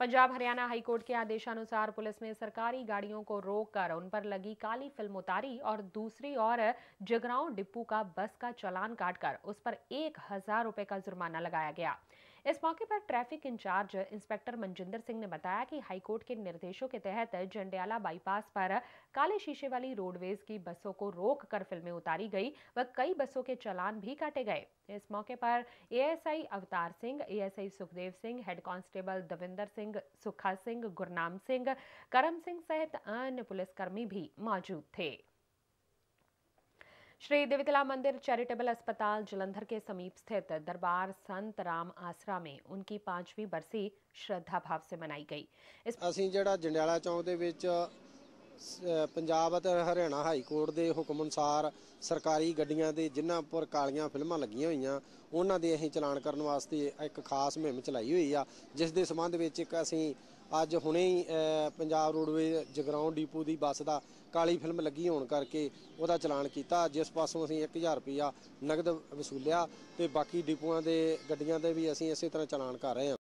Punjab Haryana high court के आदेशानुसार police ने सरकारी गाड़ियों को रोककर उन पर लगी काली फिल्म उतारी और दूसरी ओर जगराओं डिपू का बस का चलान काटकर उस पर एक हजार रुपए का जुर्माना लगाया गया इस मौके पर traffic incharge inspector Manjinder Singh ने बताया कि हाईकोर्ट के निर्देशों के तहत जंडियाला बाईपास पर काले शीशे वाली रोडवेज की बसों को रोक कर फिल्में उतारी गई व कई बसों के चालान भी काटे गए इस मौके पर ASI Avtar Singh ASI Sukhdev Singh head constable Davinder Singh Sukha Singh Gurnam Singh करम सिंह सहित अन्य पुलिसकर्मी भी मौजूद थे श्री देवीतला मंदिर चैरिटेबल अस्पताल जलंधर के समीप स्थित दरबार संत राम आसरा में उनकी पांचवी बरसी श्रद्धा भाव से मनाई गई ਅਸੀਂ ਜਿਹੜਾ जंडियाला चौंक ਪੰਜਾਬ ਅਤੇ ਹਰਿਆਣਾ ਹਾਈ ਕੋਰਟ ਦੇ ਹੁਕਮ ਅਨੁਸਾਰ ਸਰਕਾਰੀ ਗੱਡੀਆਂ ਦੇ ਜਿਨ੍ਹਾਂ ਉੱਪਰ ਕਾਲੀਆਂ ਫਿਲਮਾਂ ਲੱਗੀਆਂ ਹੋਈਆਂ ਉਹਨਾਂ ਦੇ ਅਸੀਂ ਚਲਾਨ ਕਰਨ ਵਾਸਤੇ ਇੱਕ ਖਾਸ ਮਹਿਮ ਚਲਾਈ ਹੋਈ ਆ ਜਿਸ ਦੇ ਸਬੰਧ ਵਿੱਚ ਇੱਕ ਅਸੀਂ ਅੱਜ ਹੁਣੇ ਹੀ ਪੰਜਾਬ ਰੋਡਵੇ ਜਗਰਾਉਂ ਡੀਪੂ ਦੀ ਬੱਸ ਦਾ ਕਾਲੀ ਫਿਲਮ ਲੱਗੀ ਹੋਣ ਕਰਕੇ ਉਹਦਾ ਚਲਾਨ ਕੀਤਾ ਜਿਸ ਪਾਸੋਂ ਅਸੀਂ 1000 ਰੁਪਇਆ ਨਗਦ ਵਸੂਲਿਆ ਤੇ ਬਾਕੀ ਡੀਪੂਆਂ ਦੇ ਗੱਡੀਆਂ ਦੇ ਵੀ ਅਸੀਂ ਇਸੇ ਤਰ੍ਹਾਂ ਚਲਾਨ ਕਰ ਰਹੇ ਹਾਂ